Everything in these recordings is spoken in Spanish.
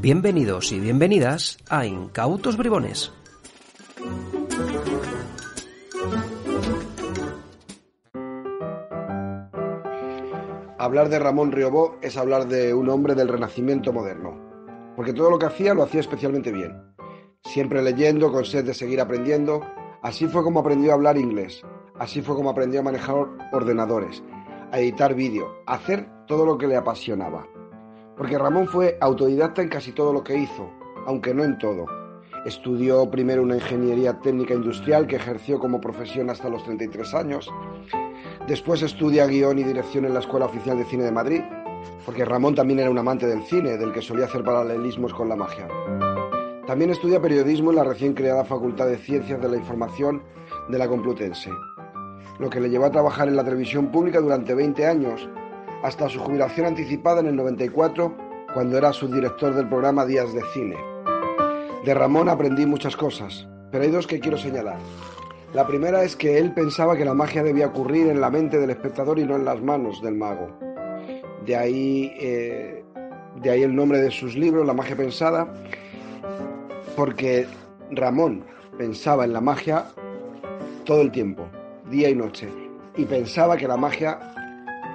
Bienvenidos y bienvenidas a Incautos Bribones. Hablar de Ramón Riobó es hablar de un hombre del Renacimiento moderno, porque todo lo que hacía lo hacía especialmente bien. Siempre leyendo, con sed de seguir aprendiendo, así fue como aprendió a hablar inglés, Así fue como aprendió a manejar ordenadores, a editar vídeo, a hacer todo lo que le apasionaba. Porque Ramón fue autodidacta en casi todo lo que hizo, aunque no en todo. Estudió primero una ingeniería técnica industrial que ejerció como profesión hasta los 33 años. Después estudia guión y dirección en la Escuela Oficial de Cine de Madrid, porque Ramón también era un amante del cine, del que solía hacer paralelismos con la magia. También estudia periodismo en la recién creada Facultad de Ciencias de la Información de la Complutense lo que le llevó a trabajar en la televisión pública durante 20 años, hasta su jubilación anticipada en el 94, cuando era subdirector del programa Días de Cine. De Ramón aprendí muchas cosas, pero hay dos que quiero señalar. La primera es que él pensaba que la magia debía ocurrir en la mente del espectador y no en las manos del mago. De ahí, eh, de ahí el nombre de sus libros, La magia pensada, porque Ramón pensaba en la magia todo el tiempo día y noche y pensaba que la magia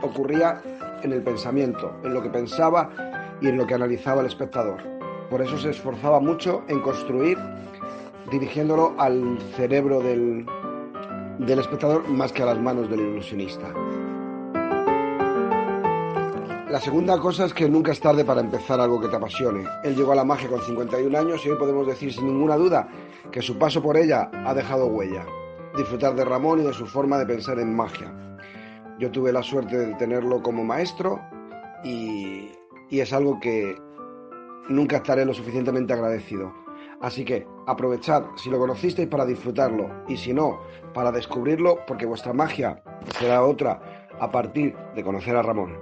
ocurría en el pensamiento, en lo que pensaba y en lo que analizaba el espectador. Por eso se esforzaba mucho en construir, dirigiéndolo al cerebro del, espectador más que a las manos del ilusionista. La segunda cosa es que nunca es tarde para empezar algo que te apasione. Él llegó a la magia con 51 años y hoy podemos decir sin ninguna duda que su paso por ella ha dejado huella disfrutar de Ramón y de su forma de pensar en magia. Yo tuve la suerte de tenerlo como maestro y, y es algo que nunca estaré lo suficientemente agradecido. Así que aprovechad si lo conocisteis para disfrutarlo y si no, para descubrirlo porque vuestra magia será otra a partir de conocer a Ramón.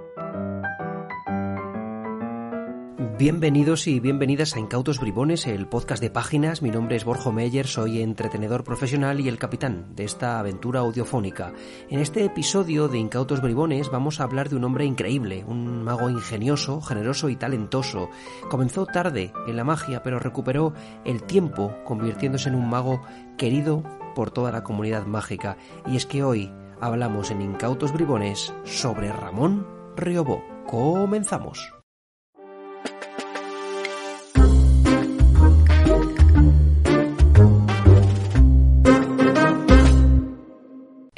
Bienvenidos y bienvenidas a Incautos Bribones, el podcast de páginas. Mi nombre es Borjo Meyer, soy entretenedor profesional y el capitán de esta aventura audiofónica. En este episodio de Incautos Bribones vamos a hablar de un hombre increíble, un mago ingenioso, generoso y talentoso. Comenzó tarde en la magia, pero recuperó el tiempo convirtiéndose en un mago querido por toda la comunidad mágica. Y es que hoy hablamos en Incautos Bribones sobre Ramón Riobó. Comenzamos.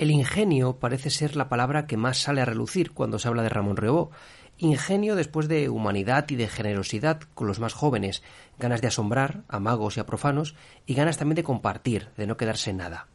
El ingenio parece ser la palabra que más sale a relucir cuando se habla de Ramón Rebó. Ingenio después de humanidad y de generosidad con los más jóvenes, ganas de asombrar a magos y a profanos y ganas también de compartir, de no quedarse nada.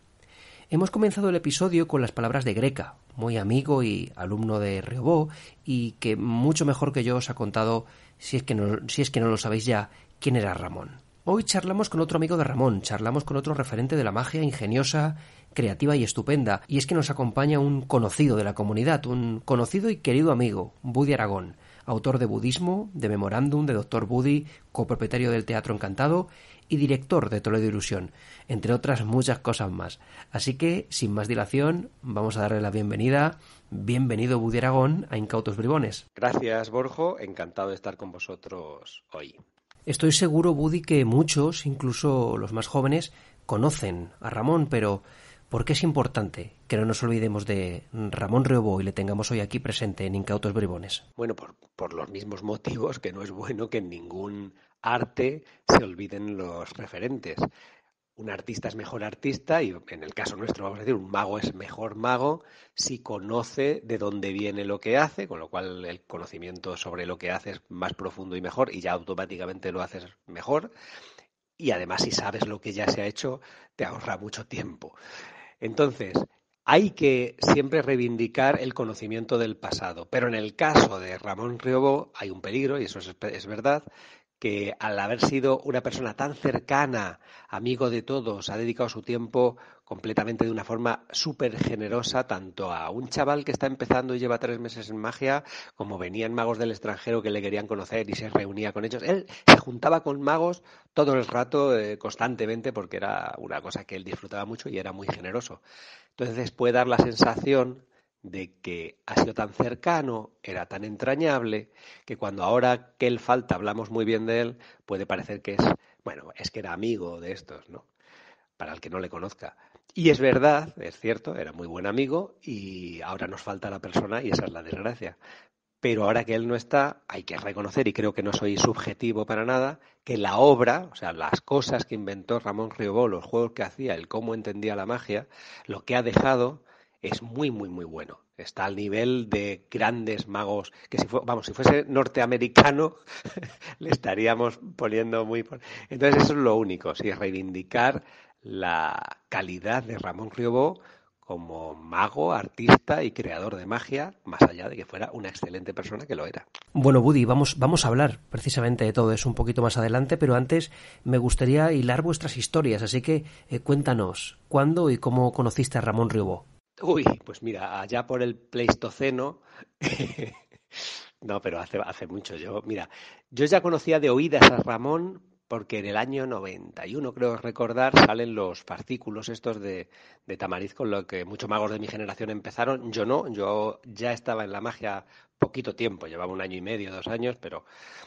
Hemos comenzado el episodio con las palabras de Greca, muy amigo y alumno de Riobó, y que mucho mejor que yo os ha contado, si es que no lo sabéis ya, quién era Ramón. Hoy charlamos con otro amigo de Ramón, charlamos con otro referente de la magia ingeniosa, creativa y estupenda, y es que nos acompaña un conocido de la comunidad, un conocido y querido amigo, Buddy Aragón, autor de Budismo, de Memorándum, de Doctor Buddy, copropietario del Teatro Encantado y director de Toledo Ilusión, entre otras muchas cosas más. Así que, sin más dilación, vamos a darle la bienvenida. Bienvenido, Buddy Aragón, a Incautos Bribones. Gracias, Borjo. Encantado de estar con vosotros hoy. Estoy seguro, Buddy, que muchos, incluso los más jóvenes, conocen a Ramón, pero ¿por qué es importante que no nos olvidemos de Ramón Reobó y le tengamos hoy aquí presente en Incautos Bribones? Bueno, por, por los mismos motivos que no es bueno que en ningún arte se olviden los referentes un artista es mejor artista y en el caso nuestro vamos a decir un mago es mejor mago si conoce de dónde viene lo que hace, con lo cual el conocimiento sobre lo que hace es más profundo y mejor y ya automáticamente lo haces mejor y además si sabes lo que ya se ha hecho te ahorra mucho tiempo. Entonces, hay que siempre reivindicar el conocimiento del pasado, pero en el caso de Ramón Riobó hay un peligro, y eso es, es verdad, que al haber sido una persona tan cercana, amigo de todos, ha dedicado su tiempo completamente de una forma súper generosa, tanto a un chaval que está empezando y lleva tres meses en magia, como venían magos del extranjero que le querían conocer y se reunía con ellos. Él se juntaba con magos todo el rato, eh, constantemente, porque era una cosa que él disfrutaba mucho y era muy generoso. Entonces puede dar la sensación de que ha sido tan cercano, era tan entrañable, que cuando ahora que él falta hablamos muy bien de él, puede parecer que es, bueno, es que era amigo de estos, ¿no? Para el que no le conozca. Y es verdad, es cierto, era muy buen amigo y ahora nos falta la persona y esa es la desgracia. Pero ahora que él no está, hay que reconocer, y creo que no soy subjetivo para nada, que la obra, o sea, las cosas que inventó Ramón Riobó, los juegos que hacía, el cómo entendía la magia, lo que ha dejado es muy, muy, muy bueno. Está al nivel de grandes magos, que si, vamos, si fuese norteamericano, le estaríamos poniendo muy... Entonces eso es lo único, sí, reivindicar la calidad de Ramón Riobó como mago, artista y creador de magia, más allá de que fuera una excelente persona que lo era. Bueno, Buddy, vamos, vamos a hablar precisamente de todo eso un poquito más adelante, pero antes me gustaría hilar vuestras historias, así que eh, cuéntanos, ¿cuándo y cómo conociste a Ramón Riobó? Uy, pues mira, allá por el Pleistoceno. no, pero hace, hace mucho. Yo, mira, yo ya conocía de oídas a Ramón porque en el año 91, creo recordar, salen los partículos estos de, de, tamariz con lo que muchos magos de mi generación empezaron. Yo no, yo ya estaba en la magia poquito tiempo, llevaba un año y medio, dos años, pero,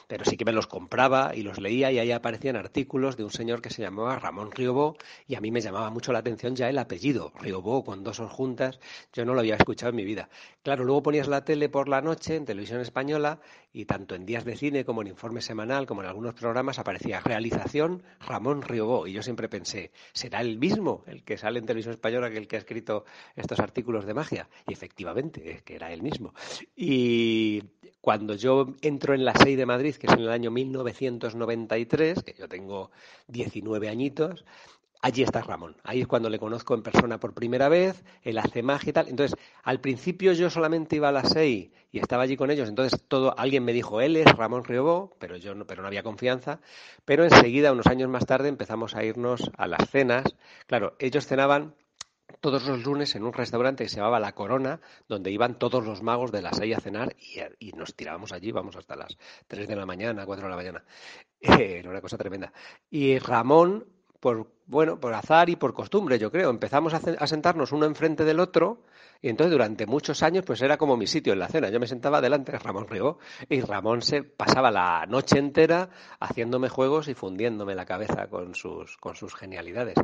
pero sí que me los compraba y los leía y ahí aparecían artículos de un señor que se llamaba Ramón Riobó y a mí me llamaba mucho la atención ya el apellido, Riobó con dos son juntas, yo no lo había escuchado en mi vida. Claro, luego ponías la tele por la noche en televisión española y tanto en días de cine como en informe semanal, como en algunos programas aparecía realización Ramón Riobó y yo siempre pensé, ¿será el mismo el que sale en televisión española que el que ha escrito estos artículos de magia? Y efectivamente, es que era el mismo. Y y cuando yo entro en la SEI de Madrid, que es en el año 1993, que yo tengo 19 añitos, allí está Ramón. Ahí es cuando le conozco en persona por primera vez, el hace magia y tal. Entonces, al principio yo solamente iba a la SEI y estaba allí con ellos, entonces todo, alguien me dijo, él es Ramón Riobó, pero yo no, pero no había confianza. Pero enseguida, unos años más tarde, empezamos a irnos a las cenas. Claro, ellos cenaban todos los lunes en un restaurante que se llamaba La Corona, donde iban todos los magos de las 6 a cenar y, nos tirábamos allí, vamos hasta las 3 de la mañana, 4 de la mañana. Eh, era una cosa tremenda. Y Ramón, por bueno, por azar y por costumbre, yo creo. Empezamos a, sentarnos uno enfrente del otro y entonces durante muchos años pues era como mi sitio en la cena. Yo me sentaba delante de Ramón Ribó y Ramón se pasaba la noche entera haciéndome juegos y fundiéndome la cabeza con sus, con sus genialidades.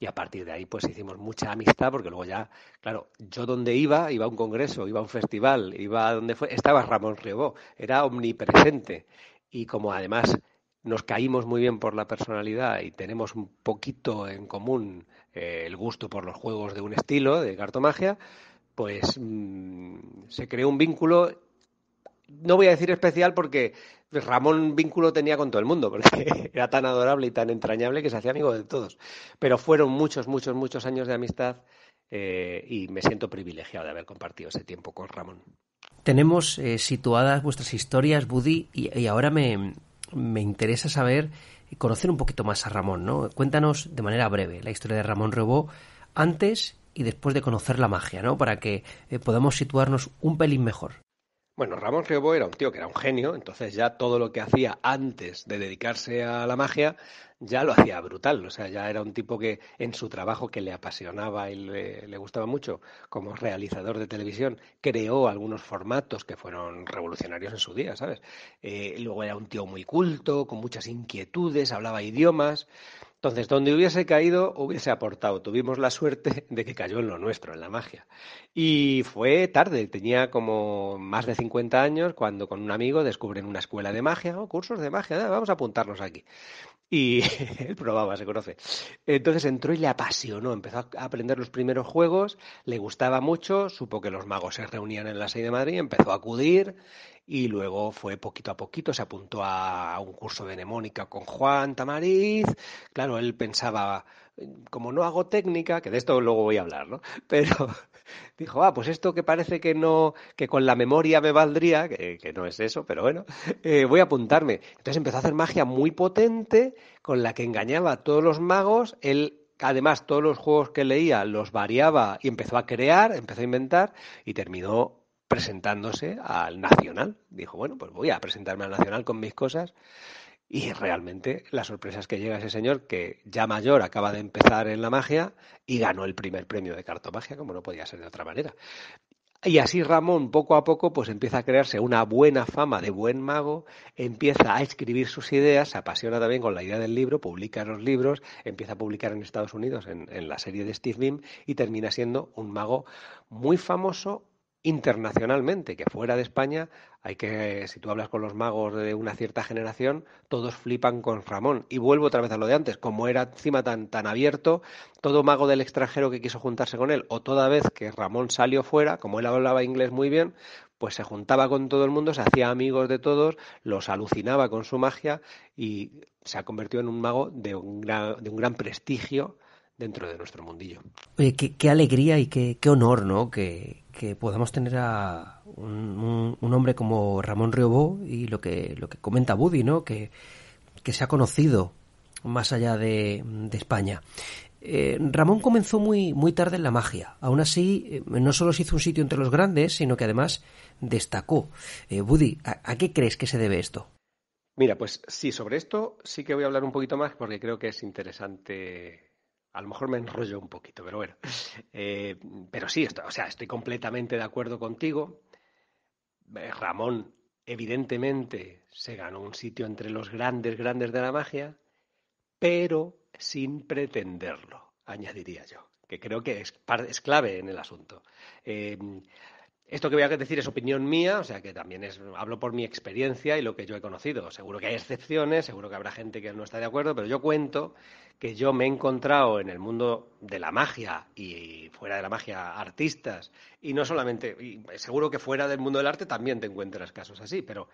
Y a partir de ahí pues hicimos mucha amistad porque luego ya, claro, yo donde iba, iba a un congreso, iba a un festival, iba a donde fue, estaba Ramón Ribó, era omnipresente. Y como además nos caímos muy bien por la personalidad y tenemos un poquito en común eh, el gusto por los juegos de un estilo, de cartomagia, pues mm, se creó un vínculo, no voy a decir especial porque Ramón vínculo tenía con todo el mundo, porque era tan adorable y tan entrañable que se hacía amigo de todos. Pero fueron muchos, muchos, muchos años de amistad eh, y me siento privilegiado de haber compartido ese tiempo con Ramón. Tenemos eh, situadas vuestras historias, Buddy, y ahora me, me interesa saber, y conocer un poquito más a Ramón, ¿no? Cuéntanos de manera breve la historia de Ramón Rebó antes y después de conocer la magia, ¿no? Para que eh, podamos situarnos un pelín mejor. Bueno, Ramón Rebó era un tío que era un genio, entonces ya todo lo que hacía antes de dedicarse a la magia ya lo hacía brutal, o sea, ya era un tipo que en su trabajo que le apasionaba y le, gustaba mucho como realizador de televisión, creó algunos formatos que fueron revolucionarios en su día, ¿sabes? Eh, luego era un tío muy culto, con muchas inquietudes, hablaba idiomas. Entonces, donde hubiese caído, hubiese aportado. Tuvimos la suerte de que cayó en lo nuestro, en la magia. Y fue tarde, tenía como más de 50 años cuando con un amigo descubren una escuela de magia, o cursos de magia, ah, vamos a apuntarnos aquí y él probaba, se conoce. Entonces entró y le apasionó, empezó a aprender los primeros juegos, le gustaba mucho, supo que los magos se reunían en la sede de Madrid, empezó a acudir y luego fue poquito a poquito, se apuntó a un curso de mnemónica con Juan Tamariz. Claro, él pensaba, como no hago técnica, que de esto luego voy a hablar, ¿no? Pero dijo, ah, pues esto que parece que no, que con la memoria me valdría, que, no es eso, pero bueno, eh, voy a apuntarme. Entonces empezó a hacer magia muy potente con la que engañaba a todos los magos, él además todos los juegos que leía los variaba y empezó a crear, empezó a inventar y terminó presentándose al Nacional. Dijo, bueno, pues voy a presentarme al Nacional con mis cosas. Y realmente la sorpresa es que llega ese señor que ya mayor acaba de empezar en la magia y ganó el primer premio de cartomagia, como no podía ser de otra manera. Y así Ramón poco a poco pues empieza a crearse una buena fama de buen mago, empieza a escribir sus ideas, se apasiona también con la idea del libro, publica los libros, empieza a publicar en Estados Unidos en, en la serie de Steve Beam y termina siendo un mago muy famoso, internacionalmente, que fuera de España, hay que, si tú hablas con los magos de una cierta generación, todos flipan con Ramón. Y vuelvo otra vez a lo de antes, como era encima tan, tan abierto, todo mago del extranjero que quiso juntarse con él, o toda vez que Ramón salió fuera, como él hablaba inglés muy bien, pues se juntaba con todo el mundo, se hacía amigos de todos, los alucinaba con su magia y se ha convertido en un mago de un gran, prestigio dentro de nuestro mundillo. Oye, qué, alegría y qué, qué honor, ¿no? Que, que podamos tener a un, hombre como Ramón Riobó y lo que, lo que comenta Buddy, ¿no? Que, que se ha conocido más allá de, España. Eh, Ramón comenzó muy, muy tarde en la magia. Aún así, eh, no solo se hizo un sitio entre los grandes, sino que además destacó. Eh, Buddy, ¿a, qué crees que se debe esto? Mira, pues sí, sobre esto sí que voy a hablar un poquito más porque creo que es interesante a lo mejor me enrollo un poquito, pero bueno. Eh, pero sí, o sea, estoy completamente de acuerdo contigo. Eh, Ramón, evidentemente, se ganó un sitio entre los grandes, grandes de la magia, pero sin pretenderlo, añadiría yo, que creo que es, es clave en el asunto. Eh, esto que voy a decir es opinión mía, o sea que también es, hablo por mi experiencia y lo que yo he conocido. Seguro que hay excepciones, seguro que habrá gente que no está de acuerdo, pero yo cuento que yo me he encontrado en el mundo de la magia y fuera de la magia artistas, y no solamente, seguro que fuera del mundo del arte también te encuentras casos así, pero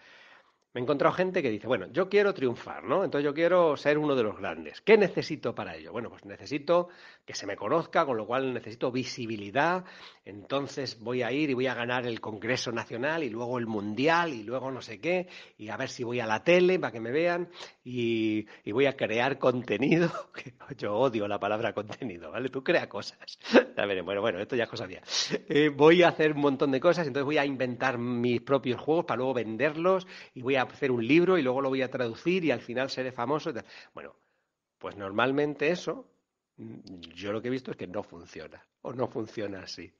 me he encontrado gente que dice, bueno, yo quiero triunfar, ¿no? Entonces yo quiero ser uno de los grandes. ¿Qué necesito para ello? Bueno, pues necesito que se me conozca, con lo cual necesito visibilidad. Entonces voy a ir y voy a ganar el Congreso Nacional y luego el Mundial y luego no sé qué. Y a ver si voy a la tele para que me vean y, voy a crear contenido. yo odio la palabra contenido, ¿vale? Tú crea cosas. bueno, bueno, esto ya es cosa mía. Eh, voy a hacer un montón de cosas, entonces voy a inventar mis propios juegos para luego venderlos y voy a hacer un libro y luego lo voy a traducir y al final seré famoso. Bueno, pues normalmente eso, mm, yo lo que he visto es que no funciona o no funciona así.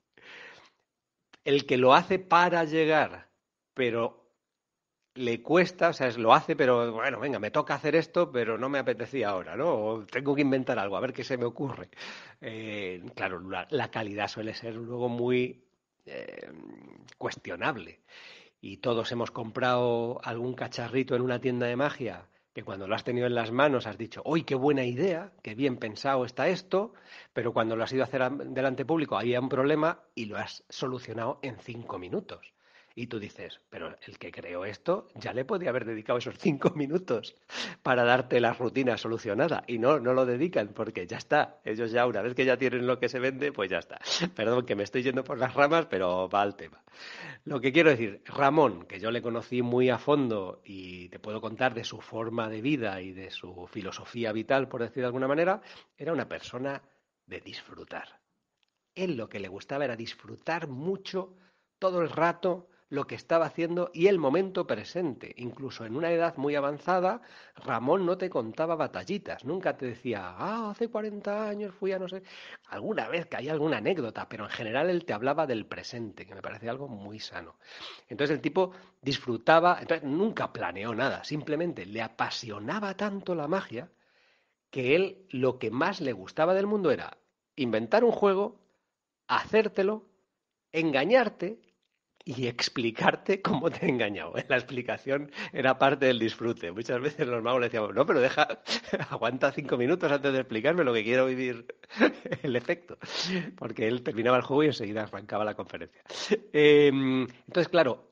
El que lo hace para llegar, pero le cuesta, o sea, lo hace, pero bueno, venga, me toca hacer esto, pero no me apetecía ahora, ¿no? O tengo que inventar algo, a ver qué se me ocurre. Eh, claro, la, calidad suele ser luego muy eh, cuestionable y todos hemos comprado algún cacharrito en una tienda de magia que cuando lo has tenido en las manos has dicho, ¡hoy qué buena idea! ¡Qué bien pensado está esto! Pero cuando lo has ido a hacer delante público había un problema y lo has solucionado en cinco minutos. Y tú dices, pero el que creó esto ya le podía haber dedicado esos cinco minutos para darte la rutina solucionada. Y no, no lo dedican porque ya está. Ellos ya, una vez que ya tienen lo que se vende, pues ya está. Perdón que me estoy yendo por las ramas, pero va al tema. Lo que quiero decir, Ramón, que yo le conocí muy a fondo y te puedo contar de su forma de vida y de su filosofía vital, por decir de alguna manera, era una persona de disfrutar. Él lo que le gustaba era disfrutar mucho todo el rato lo que estaba haciendo y el momento presente. Incluso en una edad muy avanzada, Ramón no te contaba batallitas, nunca te decía, ah, hace 40 años fui a no sé, alguna vez que hay alguna anécdota, pero en general él te hablaba del presente, que me parece algo muy sano. Entonces el tipo disfrutaba, entonces nunca planeó nada, simplemente le apasionaba tanto la magia que él lo que más le gustaba del mundo era inventar un juego, hacértelo, engañarte y explicarte cómo te he engañado. La explicación era parte del disfrute. Muchas veces los magos le decíamos, no, pero deja, aguanta cinco minutos antes de explicarme lo que quiero vivir el efecto. Porque él terminaba el juego y enseguida arrancaba la conferencia. Em, entonces, claro,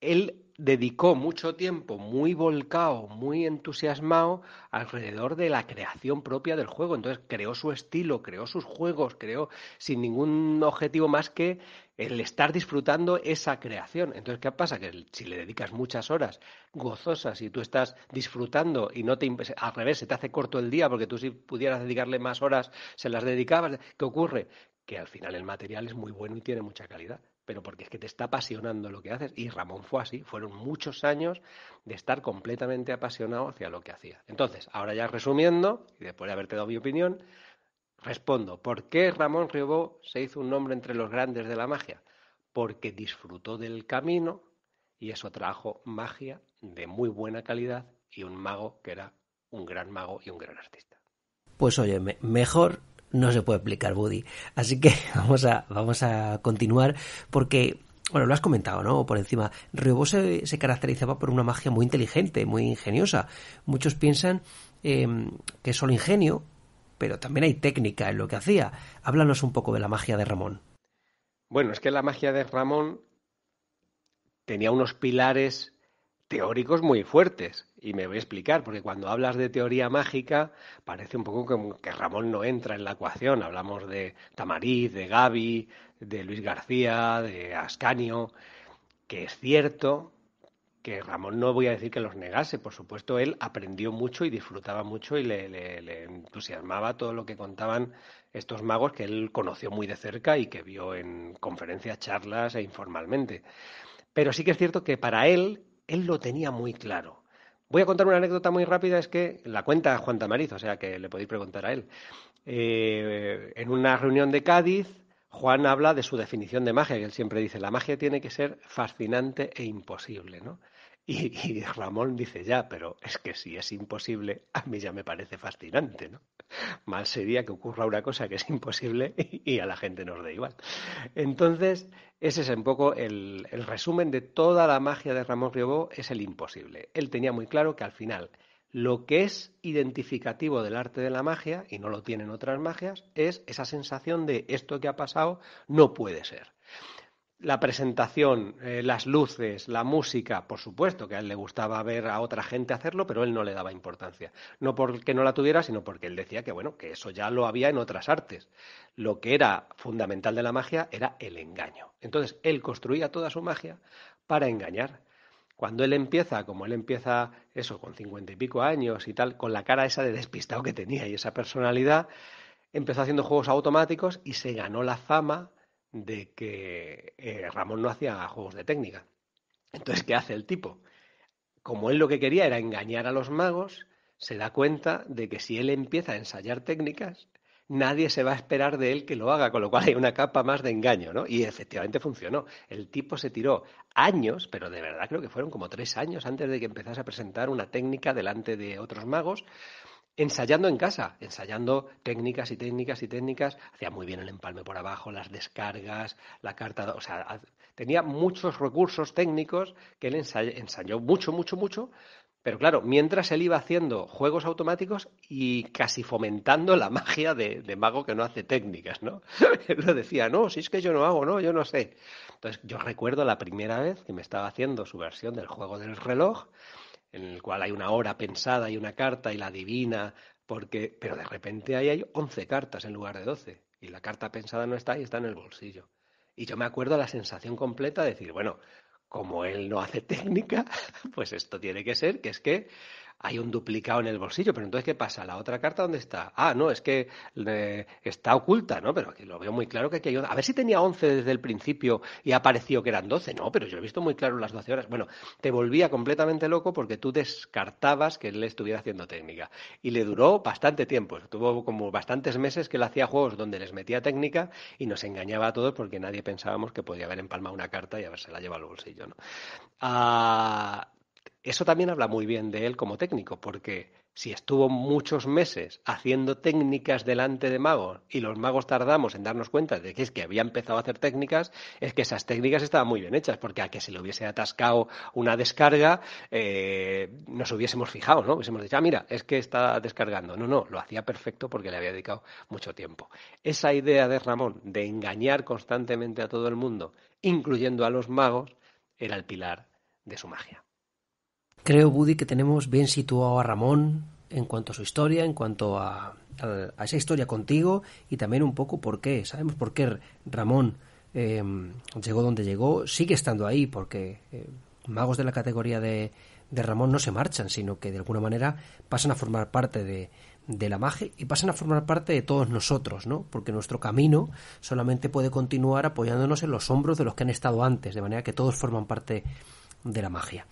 él dedicó mucho tiempo, muy volcado, muy entusiasmado alrededor de la creación propia del juego. Entonces creó su estilo, creó sus juegos, creó sin ningún objetivo más que el estar disfrutando esa creación. Entonces, ¿qué pasa? Que si le dedicas muchas horas gozosas y tú estás disfrutando y no te al revés, se te hace corto el día porque tú si pudieras dedicarle más horas se las dedicabas, ¿qué ocurre? Que al final el material es muy bueno y tiene mucha calidad pero porque es que te está apasionando lo que haces. Y Ramón fue así, fueron muchos años de estar completamente apasionado hacia lo que hacía. Entonces, ahora ya resumiendo, y después de haberte dado mi opinión, respondo, ¿por qué Ramón Riobó se hizo un nombre entre los grandes de la magia? Porque disfrutó del camino y eso trajo magia de muy buena calidad y un mago que era un gran mago y un gran artista. Pues oye, mejor no se puede explicar, Buddy. Así que vamos a, vamos a continuar porque bueno, lo has comentado, ¿no? Por encima, Rebo se, caracterizaba por una magia muy inteligente, muy ingeniosa. Muchos piensan em, que es solo ingenio, pero también hay técnica en lo que hacía. Háblanos un poco de la magia de Ramón. Bueno, es que la magia de Ramón tenía unos pilares teóricos muy fuertes. Y me voy a explicar, porque cuando hablas de teoría mágica, parece un poco como que Ramón no entra en la ecuación. Hablamos de Tamariz, de Gaby, de Luis García, de Ascanio, que es cierto que Ramón no voy a decir que los negase, por supuesto, él aprendió mucho y disfrutaba mucho y le, le entusiasmaba todo lo que contaban estos magos que él conoció muy de cerca y que vio en conferencias, charlas e informalmente. Pero sí que es cierto que para él él lo tenía muy claro. Voy a contar una anécdota muy rápida, es que la cuenta Juan Tamariz, o sea que le podéis preguntar a él. Eh, en una reunión de Cádiz, Juan habla de su definición de magia, que él siempre dice, la magia tiene que ser fascinante e imposible, ¿no? Y, y Ramón dice, ya, pero es que si es imposible, a mí ya me parece fascinante, ¿no? más sería que ocurra una cosa que es imposible y a la gente nos dé igual. Entonces, ese es un poco el, el resumen de toda la magia de Ramón Riobó, es el imposible. Él tenía muy claro que al final lo que es identificativo del arte de la magia, y no lo tienen otras magias, es esa sensación de esto que ha pasado no puede ser la presentación, eh, las luces, la música, por supuesto que a él le gustaba ver a otra gente hacerlo, pero él no le daba importancia. No porque no la tuviera, sino porque él decía que bueno, que eso ya lo había en otras artes. Lo que era fundamental de la magia era el engaño. Entonces, él construía toda su magia para engañar. Cuando él empieza, como él empieza eso con cincuenta y pico años y tal, con la cara esa de despistado que tenía y esa personalidad, empezó haciendo juegos automáticos y se ganó la fama de que eh, Ramón no hacía juegos de técnica. Entonces, ¿qué hace el tipo? Como él lo que quería era engañar a los magos, se da cuenta de que si él empieza a ensayar técnicas, nadie se va a esperar de él que lo haga, con lo cual hay una capa más de engaño, ¿no? Y efectivamente funcionó. El tipo se tiró años, pero de verdad creo que fueron como tres años antes de que empezase a presentar una técnica delante de otros magos ensayando en casa, ensayando técnicas y técnicas y técnicas. Hacía muy bien el empalme por abajo, las descargas, la carta, o sea, tenía muchos recursos técnicos que él ensayó mucho, mucho, mucho. Pero claro, mientras él iba haciendo juegos automáticos y casi fomentando la magia de, de mago que no hace técnicas, ¿no? él lo decía, no, si es que yo no hago, no, yo no sé. Entonces yo recuerdo la primera vez que me estaba haciendo su versión del juego del reloj en el cual hay una hora pensada y una carta y la adivina, porque, pero de repente ahí hay 11 cartas en lugar de 12 y la carta pensada no está y está en el bolsillo. Y yo me acuerdo la sensación completa de decir, bueno, como él no hace técnica, pues esto tiene que ser que es que hay un duplicado en el bolsillo, pero entonces, ¿qué pasa? ¿La otra carta dónde está? Ah, no, es que eh, está oculta, ¿no? Pero aquí lo veo muy claro que aquí hay... A ver si tenía 11 desde el principio y apareció que eran 12, ¿no? Pero yo he visto muy claro las 12 horas. Bueno, te volvía completamente loco porque tú descartabas que él estuviera haciendo técnica. Y le duró bastante tiempo, tuvo como bastantes meses que él hacía juegos donde les metía técnica y nos engañaba a todos porque nadie pensábamos que podía haber empalmado una carta y la llevado al bolsillo, ¿no? Ah, eso también habla muy bien de él como técnico, porque si estuvo muchos meses haciendo técnicas delante de magos y los magos tardamos en darnos cuenta de que es que había empezado a hacer técnicas, es que esas técnicas estaban muy bien hechas, porque a que se le hubiese atascado una descarga, eh, nos hubiésemos fijado, ¿no? Hubiésemos dicho, ah, mira, es que está descargando. No, no, lo hacía perfecto porque le había dedicado mucho tiempo. Esa idea de Ramón de engañar constantemente a todo el mundo, incluyendo a los magos, era el pilar de su magia. Creo, Buddy, que tenemos bien situado a Ramón en cuanto a su historia, en cuanto a, esa historia contigo y también un poco por qué. Sabemos por qué Ramón em, llegó donde llegó, sigue estando ahí porque eh, magos de la categoría de, Ramón no se marchan, sino que de alguna manera pasan a formar parte de, la magia y pasan a formar parte de todos nosotros, ¿no? Porque nuestro camino solamente puede continuar apoyándonos en los hombros de los que han estado antes, de manera que todos forman parte de la magia.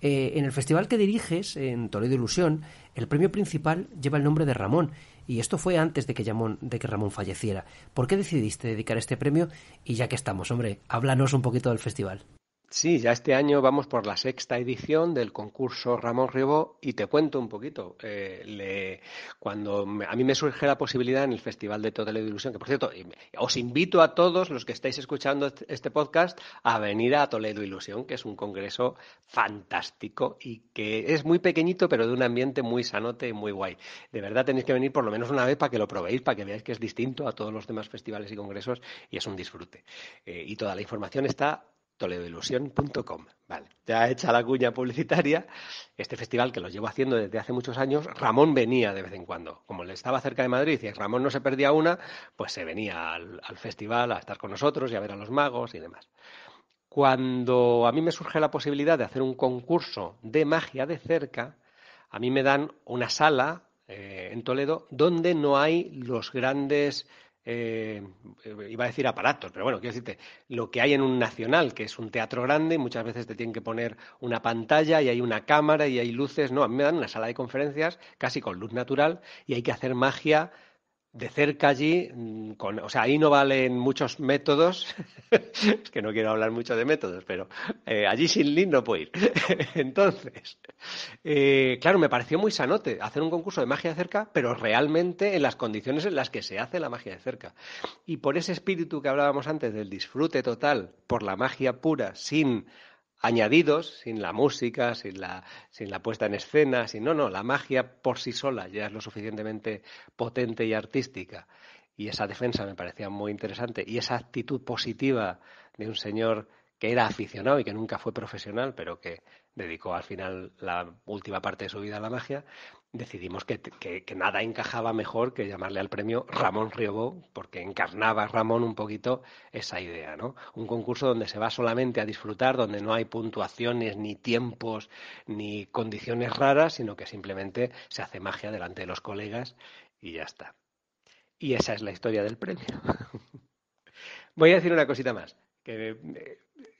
Eh, en el festival que diriges, en Toledo Ilusión, el premio principal lleva el nombre de Ramón, y esto fue antes de que, de que Ramón falleciera. ¿Por qué decidiste dedicar este premio? Y ya que estamos, hombre, háblanos un poquito del festival. Sí, ya este año vamos por la sexta edición del concurso Ramón Ribó y te cuento un poquito. Eh, cuando a mí me surge la posibilidad en el Festival de Toledo Ilusión, que por cierto, os invito a todos los que estáis escuchando este podcast a venir a Toledo Ilusión, que es un congreso fantástico y que es muy pequeñito, pero de un ambiente muy sanote y muy guay. De verdad tenéis que venir por lo menos una vez para que lo probéis, para que veáis que es distinto a todos los demás festivales y congresos y es un disfrute. Eh, y toda la información está toledoilusión.com. Vale, ya hecha la cuña publicitaria, este festival que lo llevo haciendo desde hace muchos años, Ramón venía de vez en cuando. Como le estaba cerca de Madrid y Ramón no se perdía una, pues se venía al, festival a estar con nosotros y a ver a los magos y demás. Cuando a mí me surge la posibilidad de hacer un concurso de magia de cerca, a mí me dan una sala eh, en Toledo donde no hay los grandes eh, eh, iba a decir aparatos, pero bueno, quiero decirte, lo que hay en un nacional, que es un teatro grande, muchas veces te tienen que poner una pantalla y hay una cámara y hay luces, no, a mí me dan una sala de conferencias casi con luz natural y hay que hacer magia de cerca allí, mm, con, o sea, ahí no valen muchos métodos, es que no quiero hablar mucho de métodos, pero eh, allí sin Lin no puedo ir. Entonces, eh, claro, me pareció muy sanote hacer un concurso de magia de cerca, pero realmente en las condiciones en las que se hace la magia de cerca. Y por ese espíritu que hablábamos antes del disfrute total por la magia pura, sin añadidos, sin la música, sin la, sin la puesta en escena, sin, no, no, la magia por sí sola ya es lo suficientemente potente y artística. Y esa defensa me parecía muy interesante. Y esa actitud positiva de un señor que era aficionado y que nunca fue profesional, pero que dedicó al final la última parte de su vida a la magia, decidimos que, nada encajaba mejor que llamarle al premio Ramón Riobó, porque encarnaba Ramón un poquito esa idea, ¿no? Un concurso donde se va solamente a disfrutar, donde no hay puntuaciones, ni tiempos, ni condiciones raras, sino que simplemente se hace magia delante de los colegas y ya está. Y esa es la historia del premio. Voy a decir una cosita más, que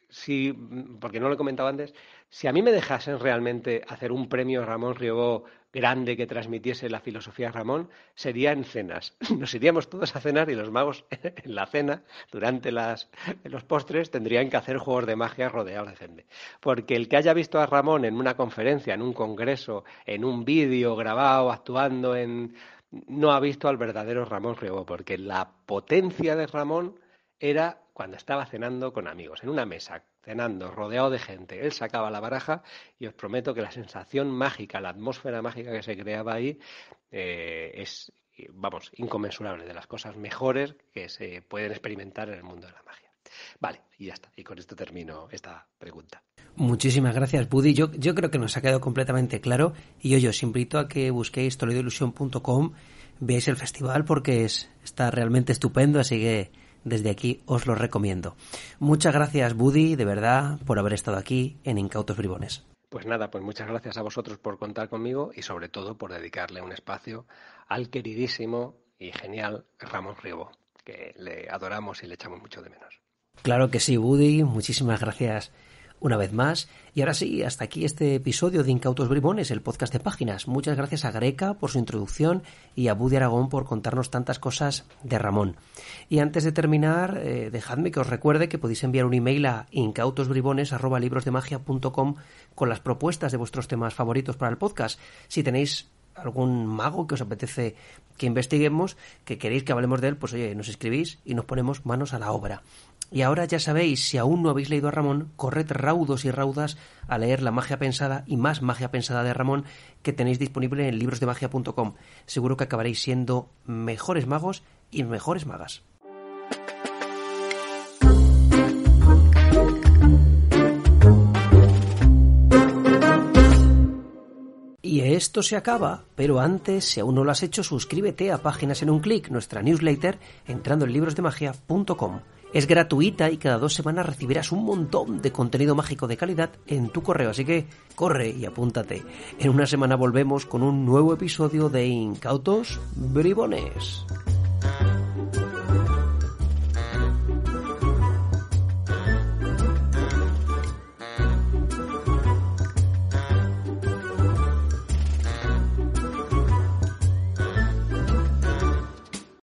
si, mm, porque no lo he comentado antes, si a mí me dejasen realmente hacer un premio Ramón Riobó grande que transmitiese la filosofía Ramón, sería en cenas. Nos iríamos todos a cenar y los magos en la cena, durante las, los postres, tendrían que hacer juegos de magia rodeados de gente. Porque el que haya visto a Ramón en una conferencia, en un congreso, en un vídeo grabado, actuando en... no ha visto al verdadero Ramón Riobó, porque la potencia de Ramón era cuando estaba cenando con amigos, en una mesa, cenando, rodeado de gente. Él sacaba la baraja y os prometo que la sensación mágica, la atmósfera mágica que se creaba ahí eh, es, vamos, inconmensurable, de las cosas mejores que se pueden experimentar en el mundo de la magia. Vale, y ya está. Y con esto termino esta pregunta. Muchísimas gracias, Buddy. Yo, yo creo que nos ha quedado completamente claro. Y yo, os invito a que busquéis toledoilusión.com, veáis el festival porque es, está realmente estupendo, así que desde aquí os lo recomiendo. Muchas gracias, Buddy, de verdad, por haber estado aquí en Incautos Bribones. Pues nada, pues muchas gracias a vosotros por contar conmigo y sobre todo por dedicarle un espacio al queridísimo y genial Ramón Ribo, que le adoramos y le echamos mucho de menos. Claro que sí, Buddy, muchísimas gracias una vez más. Y ahora sí, hasta aquí este episodio de Incautos Bribones, el podcast de páginas. Muchas gracias a Greca por su introducción y a Buddy Aragón por contarnos tantas cosas de Ramón. Y antes de terminar, eh, dejadme que os recuerde que podéis enviar un email a incautosbribones.librosdemagia.com con las propuestas de vuestros temas favoritos para el podcast. Si tenéis algún mago que os apetece que investiguemos, que queréis que hablemos de él, pues oye, nos escribís y nos ponemos manos a la obra. Y ahora ya sabéis, si aún no habéis leído a Ramón, corred raudos y raudas a leer La magia pensada y más magia pensada de Ramón que tenéis disponible en librosdemagia.com. Seguro que acabaréis siendo mejores magos y mejores magas. Y esto se acaba, pero antes, si aún no lo has hecho, suscríbete a Páginas en un clic, nuestra newsletter, entrando en librosdemagia.com. Es gratuita y cada dos semanas recibirás un montón de contenido mágico de calidad en tu correo, así que corre y apúntate. En una semana volvemos con un nuevo episodio de Incautos Bribones.